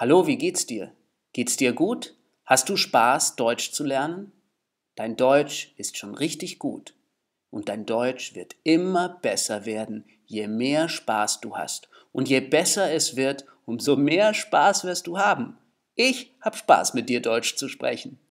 Hallo, wie geht's dir? Geht's dir gut? Hast du Spaß, Deutsch zu lernen? Dein Deutsch ist schon richtig gut. Und dein Deutsch wird immer besser werden, je mehr Spaß du hast. Und je besser es wird, umso mehr Spaß wirst du haben. Ich hab Spaß, mit dir Deutsch zu sprechen.